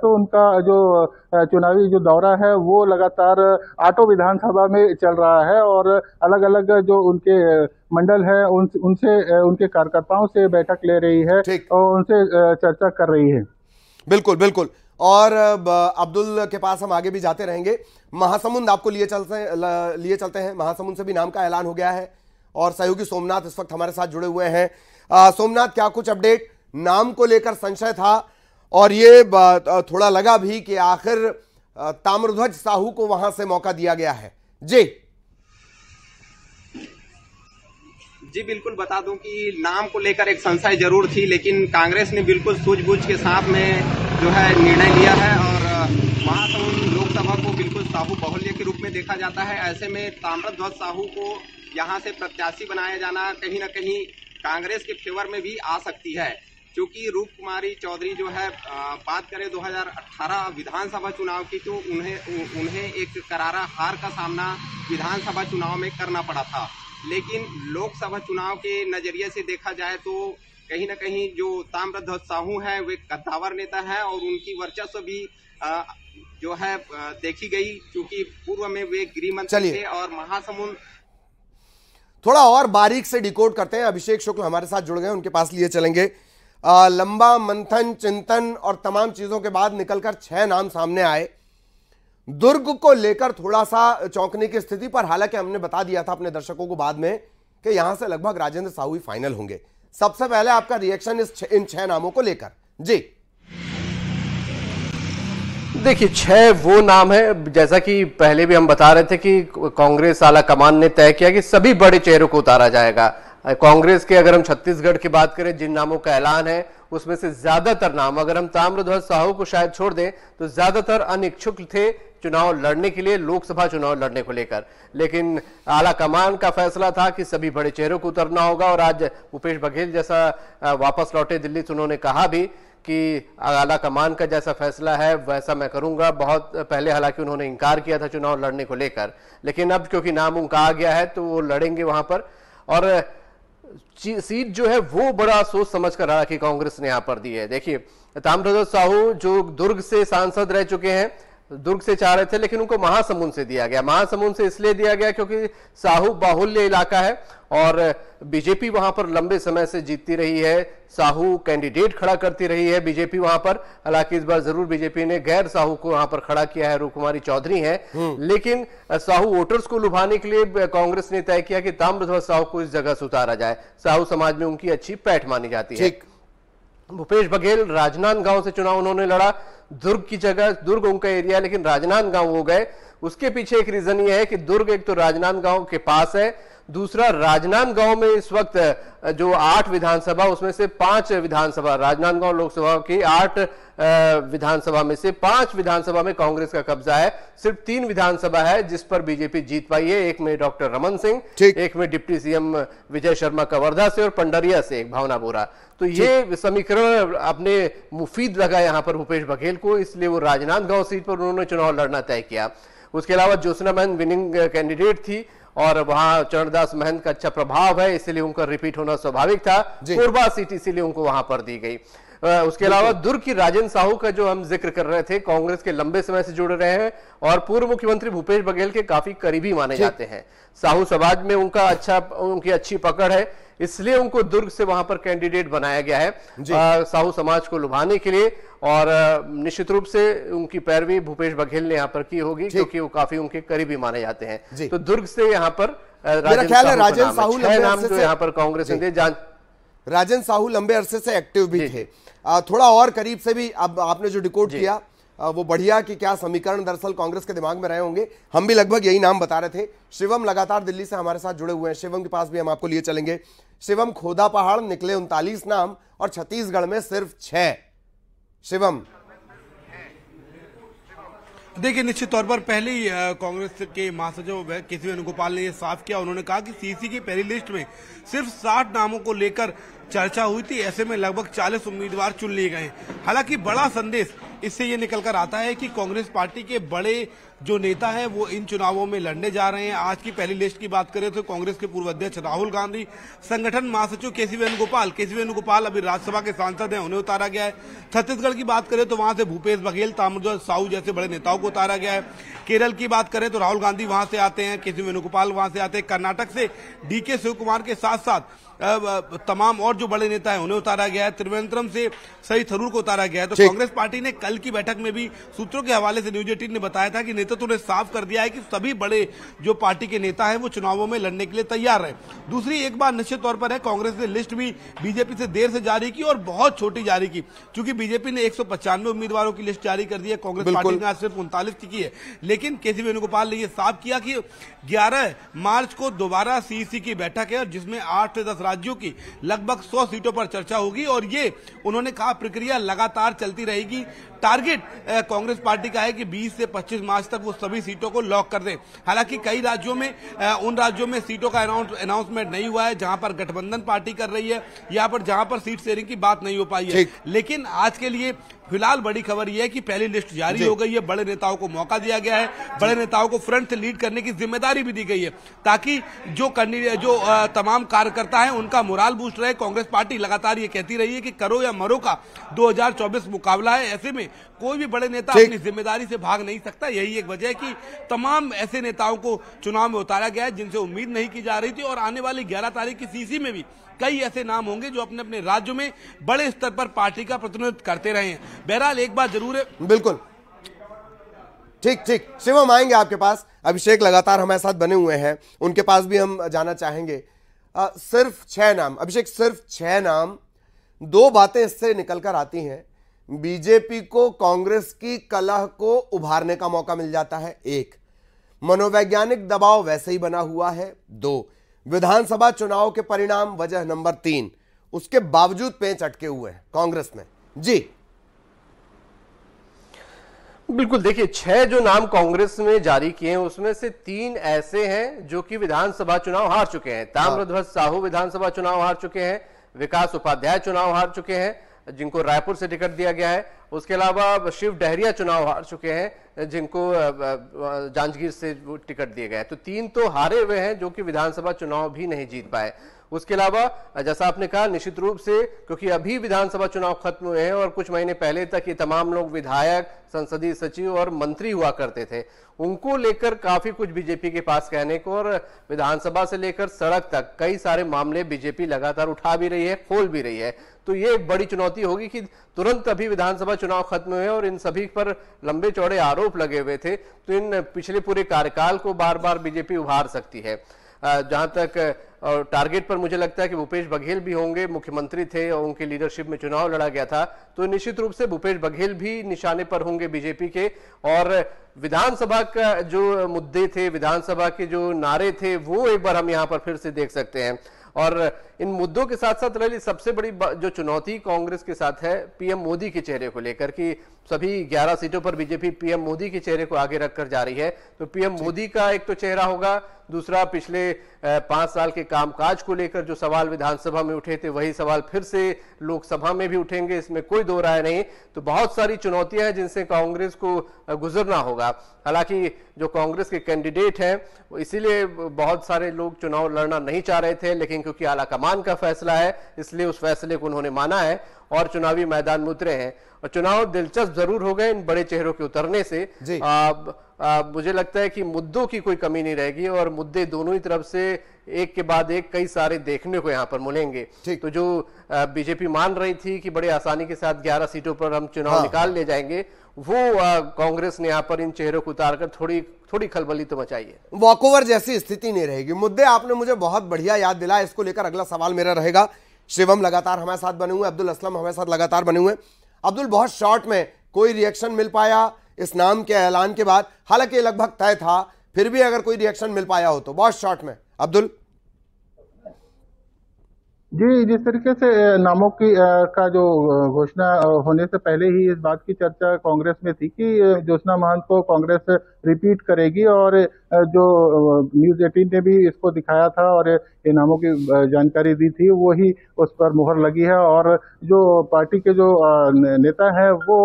तो उनका जो चुनावी जो दौरा है वो लगातार आटो विधानसभा में चल रहा है और अलग अलग जो उनके मंडल है उन, उनसे उनके कार्यकर्ताओं से बैठक ले रही है और उनसे चर्चा कर रही है बिल्कुल बिल्कुल और अब्दुल के पास हम आगे भी जाते रहेंगे महासमुंद आपको लिए चलते लिए चलते हैं महासमुंद से भी नाम का ऐलान हो गया है और सहयोगी सोमनाथ इस वक्त हमारे साथ जुड़े हुए हैं सोमनाथ क्या कुछ अपडेट नाम को लेकर संशय था और ये थोड़ा लगा भी कि आखिर ताम्रध्वज साहू को वहां से मौका दिया गया है जी जी बिल्कुल बता दूं कि नाम को लेकर एक संशय जरूर थी लेकिन कांग्रेस ने बिल्कुल सूझबूझ के साथ में जो है निर्णय लिया है और महासमुंद लोकसभा को बिल्कुल साहू बहुल्य के रूप में देखा जाता है ऐसे में ताम्रध्वज साहू को यहाँ से प्रत्याशी बनाया जाना कहीं ना कहीं कांग्रेस के फेवर में भी आ सकती है क्योंकि रूप कुमारी चौधरी जो है बात करें 2018 विधानसभा चुनाव की तो उन्हें उन्हें एक करारा हार का सामना विधानसभा चुनाव में करना पड़ा था लेकिन लोकसभा चुनाव के नज़रिए से देखा जाए तो कहीं ना कहीं जो ताम्रध्वज साहू है वे कद्दावर नेता है और उनकी वर्चस्व भी आ, जो है देखी गई क्योंकि पूर्व में वे गृह मंत्री थे और महासमुंद थोड़ा और बारीक से डिकोड करते हैं अभिषेक शुक्ल हमारे साथ जुड़ गए उनके पास लिए चलेंगे आ, लंबा मंथन चिंतन और तमाम चीज़ों के बाद निकलकर छह नाम सामने आए दुर्ग को लेकर थोड़ा सा चौंकने की स्थिति पर हालांकि हमने बता दिया था अपने दर्शकों को बाद में कि यहां से लगभग राजेंद्र साहू ही फाइनल होंगे सबसे पहले आपका रिएक्शन इस इन छह नामों को लेकर जी देखिए छह वो नाम है जैसा कि पहले भी हम बता रहे थे कि कांग्रेस आला कमान ने तय किया कि सभी बड़े चेहरों को उतारा जाएगा कांग्रेस के अगर हम छत्तीसगढ़ की बात करें जिन नामों का ऐलान है उसमें से ज्यादातर नाम अगर हम ताम्रध्वज साहू को शायद छोड़ दें तो ज्यादातर अनिच्छुक थे चुनाव लड़ने के लिए लोकसभा चुनाव लड़ने को लेकर लेकिन आला कमान का फैसला था कि सभी बड़े चेहरों को उतरना होगा और आज भूपेश बघेल जैसा वापस लौटे दिल्ली से उन्होंने कहा भी कि आला कमान का जैसा फैसला है वैसा मैं करूंगा बहुत पहले हालांकि उन्होंने इनकार किया था चुनाव लड़ने को लेकर लेकिन अब क्योंकि नाम उनका आ गया है तो वो लड़ेंगे वहां पर और सीट जो है वो बड़ा सोच समझ कर कि कांग्रेस ने यहां पर दी है देखिए ताम्रध्वज साहू जो दुर्ग से सांसद रह चुके हैं दुर्ग से चाह रहे थे लेकिन उनको महासमुंद से दिया गया महासमुंद से इसलिए दिया गया क्योंकि साहू बाहुल्य इलाका है और बीजेपी वहां पर लंबे समय से जीतती रही है साहू कैंडिडेट खड़ा करती रही है बीजेपी वहां पर हालांकि इस बार जरूर बीजेपी ने गैर साहू को वहां पर खड़ा किया है रूपकुमारी चौधरी है हम्म। लेकिन साहू वोटर्स को लुभाने के लिए कांग्रेस ने तय किया कि ताम्रध्वज साहू को इस जगह से उतारा जाए साहू समाज में उनकी अच्छी पैठ मानी जाती है भूपेश बघेल राजनांदगांव से चुनाव उन्होंने लड़ा दुर्ग की जगह दुर्ग उनका एरिया लेकिन राजनांदगांव हो गए उसके पीछे एक रीजन ये है कि दुर्ग एक तो राजनांदगांव के पास है दूसरा राजनांदगांव में इस वक्त जो आठ विधानसभा उसमें से पांच विधानसभा राजनांदगांव लोकसभा की आठ विधानसभा में से पांच विधानसभा में कांग्रेस का कब्जा है सिर्फ तीन विधानसभा है जिस पर बीजेपी जीत पाई है एक में डॉक्टर रमन सिंह एक में डिप्टी सीएम विजय शर्मा कवर्धा से और पंडरिया से एक भावना बोरा तो ये समीकरण अपने मुफीद लगा यहां पर भूपेश बघेल को इसलिए वो राजनांदगांव सीट पर उन्होंने चुनाव लड़ना तय किया उसके अलावा ज्योत्ना महंत विनिंग कैंडिडेट थी और वहाँ चरणदास महंत का अच्छा प्रभाव है इसलिए उनका रिपीट होना स्वाभाविक था कोरबा सीट इसीलिए उनको वहां पर दी गई उसके अलावा दुर्ग की राजेंद्र साहू का जो हम जिक्र कर रहे थे कांग्रेस के लंबे समय से जुड़ रहे हैं और पूर्व मुख्यमंत्री भूपेश बघेल के काफी करीबी माने जाते हैं साहू समाज में उनका अच्छा उनकी अच्छी पकड़ है इसलिए उनको दुर्ग से वहां पर कैंडिडेट बनाया गया है साहू समाज को लुभाने के लिए और निश्चित रूप से उनकी पैरवी भूपेश बघेल ने यहाँ पर की होगी क्योंकि वो काफी उनके करीबी माने जाते हैं तो दुर्ग से यहाँ पर राजन साहू नाम जो यहाँ पर कांग्रेस ने राजन साहू लंबे अरसे से एक्टिव भी थे थोड़ा और करीब से भी अब आपने जो रिकॉर्ड किया वो बढ़िया कि क्या समीकरण दरअसल कांग्रेस के दिमाग में रहे होंगे हम भी लगभग यही नाम बता रहे थे शिवम लगातार दिल्ली से हमारे साथ जुड़े हुए हैं शिवम के पास भी हम आपको लिए चलेंगे शिवम खोदा पहाड़ निकले उनतालीस नाम और छत्तीसगढ़ में सिर्फ छः शिवम देखिए निश्चित तौर पर पहले ही कांग्रेस के महासचिव के सी वेणुगोपाल ने यह साफ किया उन्होंने कहा कि सीसी की पहली लिस्ट में सिर्फ साठ नामों को लेकर चर्चा हुई थी ऐसे में लगभग 40 उम्मीदवार चुन लिए गए हालांकि बड़ा संदेश इससे ये निकल कर आता है कि कांग्रेस पार्टी के बड़े जो नेता हैं वो इन चुनावों में लड़ने जा रहे हैं आज की पहली लिस्ट की बात करें तो कांग्रेस के पूर्व अध्यक्ष राहुल गांधी संगठन महासचिव के सी वेणुगोपाल के सी वेणुगोपाल अभी राज्यसभा के सांसद हैं उन्हें उतारा गया है छत्तीसगढ़ की बात करें तो वहां से भूपेश बघेल ताम्रध्वज साहू जैसे बड़े नेताओं को उतारा गया है केरल की बात करें तो राहुल गांधी वहां से आते हैं के सी वेणुगोपाल वहां से आते हैं कर्नाटक से डीके शिव कुमार के साथ साथ तमाम और जो बड़े नेता हैं उन्हें उतारा गया है त्रिवेंद्रम से सही थरूर को उतारा गया है तो कांग्रेस पार्टी ने कल की बैठक में भी सूत्रों के हवाले से न्यूज एटीन ने बताया था कि नेतृत्व तो ने साफ कर दिया है कि सभी बड़े जो पार्टी के नेता हैं वो चुनावों में लड़ने के लिए तैयार हैं दूसरी एक बात निश्चित तौर पर है कांग्रेस ने लिस्ट भी बीजेपी से देर से जारी की और बहुत छोटी जारी की क्योंकि बीजेपी ने एक उम्मीदवारों की लिस्ट जारी कर दी है कांग्रेस पार्टी ने आज सिर्फ उनतालीस की, है लेकिन के सी वेणुगोपाल ने यह साफ किया कि ग्यारह मार्च को दोबारा सीईसी की बैठक है जिसमें आठ से दस राज्यों की लगभग सौ सीटों पर चर्चा होगी और ये उन्होंने कहा प्रक्रिया लगातार चलती रहेगी टारगेट कांग्रेस पार्टी का है कि 20 से 25 मार्च तक तक वो सभी सीटों को लॉक कर दे हालांकि कई राज्यों में उन राज्यों में सीटों का अनाउंसमेंट नहीं हुआ है जहां पर गठबंधन पार्टी कर रही है या पर जहां पर सीट शेयरिंग की बात नहीं हो पाई है लेकिन आज के लिए फिलहाल बड़ी खबर यह है कि पहली लिस्ट जारी हो गई है बड़े नेताओं को मौका दिया गया है बड़े नेताओं को फ्रंट से लीड करने की जिम्मेदारी भी दी गई है ताकि जो जो तमाम कार्यकर्ता हैं उनका मोराल बूस्ट रहे कांग्रेस पार्टी लगातार ये कहती रही है कि करो या मरो का 2024 मुकाबला है ऐसे में कोई भी बड़े नेता अपनी जिम्मेदारी से भाग नहीं सकता यही एक वजह है कि तमाम ऐसे नेताओं को चुनाव में उतारा गया है जिनसे उम्मीद नहीं की जा रही थी और आने वाली ग्यारह तारीख की सीसी में भी कई ऐसे नाम होंगे जो अपने अपने राज्यों में बड़े स्तर पर पार्टी का प्रतिनिधित्व करते रहे हैं बहरहाल एक बात जरूर है बिल्कुल ठीक ठीक शिवम आएंगे आपके पास अभिषेक लगातार हमारे साथ बने हुए हैं उनके पास भी हम जाना चाहेंगे आ, सिर्फ छह नाम अभिषेक सिर्फ छह नाम दो बातें इससे निकलकर आती हैं बीजेपी को कांग्रेस की कलह को उभारने का मौका मिल जाता है एक मनोवैज्ञानिक दबाव वैसे ही बना हुआ है दो विधानसभा चुनाव के परिणाम वजह नंबर तीन उसके बावजूद पेंच अटके हुए हैं कांग्रेस में जी बिल्कुल देखिए छह जो नाम कांग्रेस ने जारी किए हैं उसमें से तीन ऐसे हैं जो कि विधानसभा चुनाव हार चुके हैं ताम्रध्वज साहू विधानसभा चुनाव हार चुके हैं विकास उपाध्याय चुनाव हार चुके हैं जिनको रायपुर से टिकट दिया गया है उसके अलावा शिव डहरिया चुनाव हार चुके हैं जिनको जांजगीर से टिकट दिए गए तो तीन तो हारे हुए हैं जो कि विधानसभा चुनाव भी नहीं जीत पाए उसके अलावा जैसा आपने कहा निश्चित रूप से क्योंकि अभी विधानसभा चुनाव खत्म हुए हैं और कुछ महीने पहले तक ये तमाम लोग विधायक संसदीय सचिव और मंत्री हुआ करते थे उनको लेकर काफी कुछ बीजेपी के पास कहने को और विधानसभा से लेकर सड़क तक कई सारे मामले बीजेपी लगातार उठा भी रही है खोल भी रही है तो ये एक बड़ी चुनौती होगी कि तुरंत अभी विधानसभा लोकसभा चुनाव खत्म हुए और इन सभी पर लंबे चौड़े आरोप लगे हुए थे तो इन पिछले पूरे कार्यकाल को बार बार बीजेपी उभार सकती है जहां तक और टारगेट पर मुझे लगता है कि भूपेश बघेल भी होंगे मुख्यमंत्री थे और उनके लीडरशिप में चुनाव लड़ा गया था तो निश्चित रूप से भूपेश बघेल भी निशाने पर होंगे बीजेपी के और विधानसभा का जो मुद्दे थे विधानसभा के जो नारे थे वो एक बार हम यहाँ पर फिर से देख सकते हैं और इन मुद्दों के साथ साथ ललित सबसे बड़ी जो चुनौती कांग्रेस के साथ है पीएम मोदी के चेहरे को लेकर कि सभी 11 सीटों पर बीजेपी पीएम मोदी के चेहरे को आगे रखकर जा रही है तो पीएम मोदी का एक तो चेहरा होगा दूसरा पिछले पांच साल के कामकाज को लेकर जो सवाल विधानसभा में उठे थे वही सवाल फिर से लोकसभा में भी उठेंगे इसमें कोई दो राय नहीं तो बहुत सारी चुनौतियां हैं जिनसे कांग्रेस को गुजरना होगा हालांकि जो कांग्रेस के कैंडिडेट हैं इसीलिए बहुत सारे लोग चुनाव लड़ना नहीं चाह रहे थे लेकिन क्योंकि आला कमान सम्मान का फैसला है इसलिए उस फैसले को उन्होंने माना है और चुनावी मैदान में उतरे हैं और चुनाव दिलचस्प जरूर हो गए इन बड़े चेहरों के उतरने से आ, आ, मुझे लगता है कि मुद्दों की कोई कमी नहीं रहेगी और मुद्दे दोनों ही तरफ से एक के बाद एक कई सारे देखने को यहाँ पर मिलेंगे तो जो बीजेपी मान रही थी कि बड़े आसानी के साथ 11 सीटों पर हम चुनाव हाँ। निकाल ले जाएंगे वो कांग्रेस ने यहाँ पर इन चेहरों को उतार कर थोड़ी थोड़ी खलबली तो मचाई है वॉकओवर जैसी स्थिति नहीं रहेगी मुद्दे आपने मुझे बहुत बढ़िया याद दिला इसको लेकर अगला सवाल मेरा रहेगा शिवम लगातार हमारे साथ बने हुए अब्दुल असलम हमारे साथ लगातार बने हुए अब्दुल बहुत शॉर्ट में कोई रिएक्शन मिल पाया इस नाम के ऐलान के बाद हालांकि लगभग तय था फिर भी अगर कोई रिएक्शन मिल पाया हो तो बहुत शॉर्ट में अब्दुल जी जिस तरीके से नामों की का जो घोषणा होने से पहले ही इस बात की चर्चा कांग्रेस में थी कि ज्योत्ना महंत को कांग्रेस रिपीट करेगी और जो न्यूज एटीन ने भी इसको दिखाया था और ये नामों की जानकारी दी थी वो ही उस पर मुहर लगी है और जो पार्टी के जो नेता हैं वो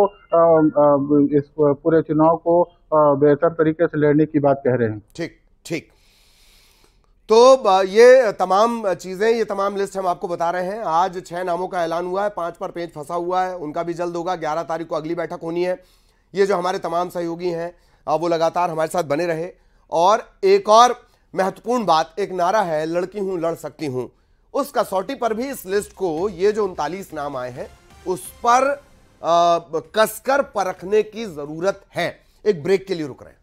इस पूरे चुनाव को बेहतर तरीके से लड़ने की बात कह रहे हैं ठीक ठीक तो ये तमाम चीज़ें ये तमाम लिस्ट हम आपको बता रहे हैं आज छः नामों का ऐलान हुआ है पाँच पर पेज फंसा हुआ है उनका भी जल्द होगा ग्यारह तारीख को अगली बैठक होनी है ये जो हमारे तमाम सहयोगी हैं वो लगातार हमारे साथ बने रहे और एक और महत्वपूर्ण बात एक नारा है लड़की हूँ लड़ सकती हूँ उस कसौटी पर भी इस लिस्ट को ये जो उनतालीस नाम आए हैं उस पर कसकर परखने की ज़रूरत है एक ब्रेक के लिए रुक रहे हैं